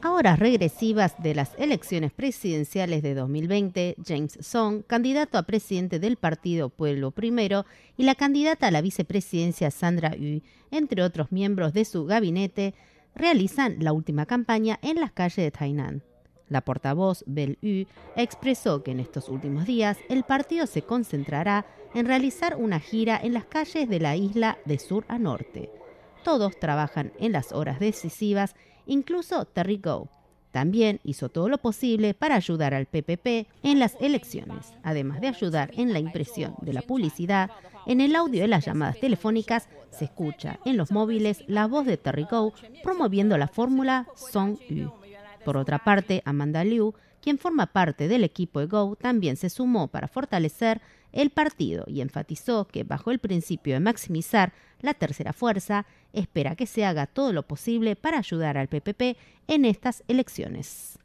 A horas regresivas de las elecciones presidenciales de 2020, James Song, candidato a presidente del partido Pueblo Primero, y la candidata a la vicepresidencia Sandra Yu, entre otros miembros de su gabinete, realizan la última campaña en las calles de Tainan. La portavoz Belle Yu expresó que en estos últimos días el partido se concentrará en realizar una gira en las calles de la isla de sur a norte. Todos trabajan en las horas decisivas incluso Terry Go. También hizo todo lo posible para ayudar al PPP en las elecciones, además de ayudar en la impresión de la publicidad. En el audio de las llamadas telefónicas se escucha en los móviles la voz de Terry Go promoviendo la fórmula Song Yu. Por otra parte, Amanda Liu, quien forma parte del equipo EGO, también se sumó para fortalecer el partido y enfatizó que bajo el principio de maximizar la tercera fuerza, espera que se haga todo lo posible para ayudar al PPP en estas elecciones.